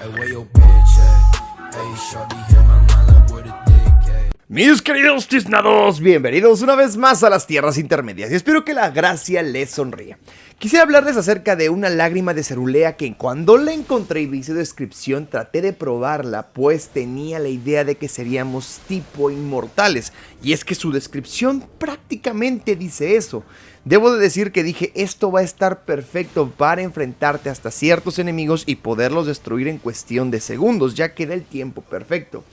Hey, where your bitch at? Hey, shorty hit my line like where the dick Mis queridos tiznados, bienvenidos una vez más a las tierras intermedias y espero que la gracia les sonría. Quisiera hablarles acerca de una lágrima de cerulea que cuando la encontré y vi su descripción traté de probarla pues tenía la idea de que seríamos tipo inmortales y es que su descripción prácticamente dice eso. Debo de decir que dije esto va a estar perfecto para enfrentarte hasta ciertos enemigos y poderlos destruir en cuestión de segundos ya que da el tiempo perfecto.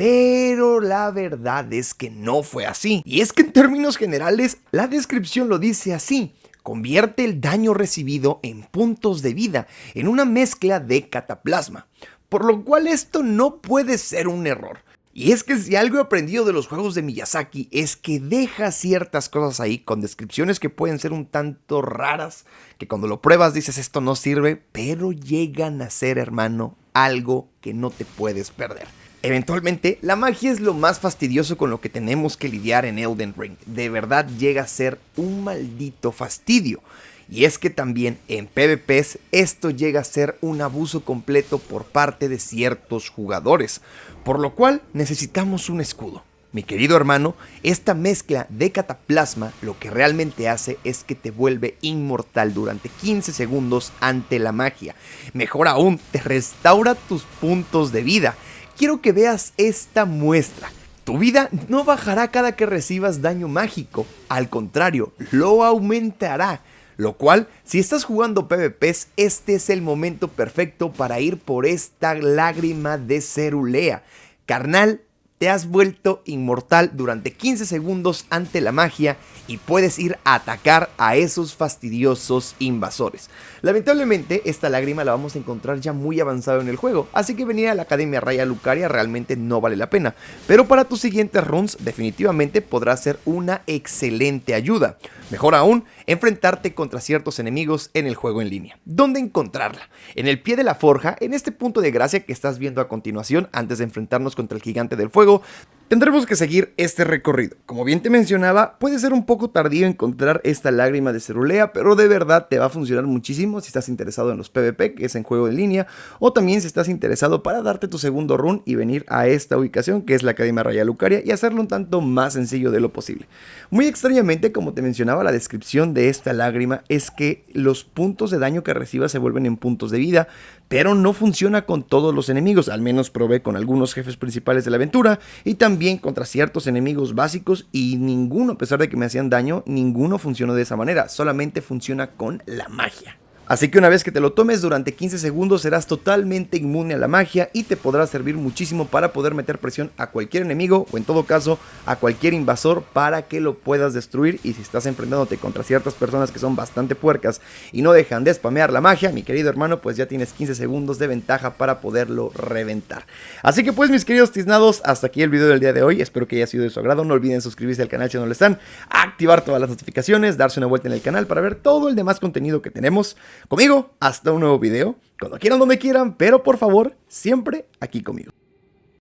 Pero la verdad es que no fue así. Y es que en términos generales, la descripción lo dice así. Convierte el daño recibido en puntos de vida, en una mezcla de cataplasma. Por lo cual esto no puede ser un error. Y es que si algo he aprendido de los juegos de Miyazaki es que deja ciertas cosas ahí con descripciones que pueden ser un tanto raras, que cuando lo pruebas dices esto no sirve, pero llegan a ser, hermano, algo que no te puedes perder. Eventualmente, la magia es lo más fastidioso con lo que tenemos que lidiar en Elden Ring. De verdad llega a ser un maldito fastidio. Y es que también en PvPs esto llega a ser un abuso completo por parte de ciertos jugadores, por lo cual necesitamos un escudo. Mi querido hermano, esta mezcla de cataplasma lo que realmente hace es que te vuelve inmortal durante 15 segundos ante la magia. Mejor aún, te restaura tus puntos de vida quiero que veas esta muestra. Tu vida no bajará cada que recibas daño mágico, al contrario, lo aumentará. Lo cual, si estás jugando PvPs, este es el momento perfecto para ir por esta lágrima de cerulea. Carnal, te has vuelto inmortal durante 15 segundos ante la magia y puedes ir a atacar a esos fastidiosos invasores. Lamentablemente, esta lágrima la vamos a encontrar ya muy avanzado en el juego, así que venir a la Academia Raya Lucaria realmente no vale la pena. Pero para tus siguientes runs, definitivamente podrá ser una excelente ayuda. Mejor aún, enfrentarte contra ciertos enemigos en el juego en línea. ¿Dónde encontrarla? En el pie de la forja, en este punto de gracia que estás viendo a continuación antes de enfrentarnos contra el gigante del fuego, Tendremos que seguir este recorrido. Como bien te mencionaba, puede ser un poco tardío encontrar esta lágrima de cerulea, pero de verdad te va a funcionar muchísimo si estás interesado en los PvP, que es en juego en línea, o también si estás interesado para darte tu segundo run y venir a esta ubicación, que es la Academia Raya Lucaria, y hacerlo un tanto más sencillo de lo posible. Muy extrañamente, como te mencionaba, la descripción de esta lágrima es que los puntos de daño que recibas se vuelven en puntos de vida, pero no funciona con todos los enemigos, al menos probé con algunos jefes principales de la aventura, y también bien contra ciertos enemigos básicos y ninguno, a pesar de que me hacían daño, ninguno funcionó de esa manera. Solamente funciona con la magia. Así que una vez que te lo tomes durante 15 segundos serás totalmente inmune a la magia y te podrá servir muchísimo para poder meter presión a cualquier enemigo o en todo caso a cualquier invasor para que lo puedas destruir y si estás enfrentándote contra ciertas personas que son bastante puercas y no dejan de spamear la magia, mi querido hermano, pues ya tienes 15 segundos de ventaja para poderlo reventar. Así que pues mis queridos tiznados, hasta aquí el video del día de hoy, espero que haya sido de su agrado, no olviden suscribirse al canal si no lo están, activar todas las notificaciones, darse una vuelta en el canal para ver todo el demás contenido que tenemos. Conmigo, hasta un nuevo video, cuando quieran, donde quieran, pero por favor, siempre aquí conmigo.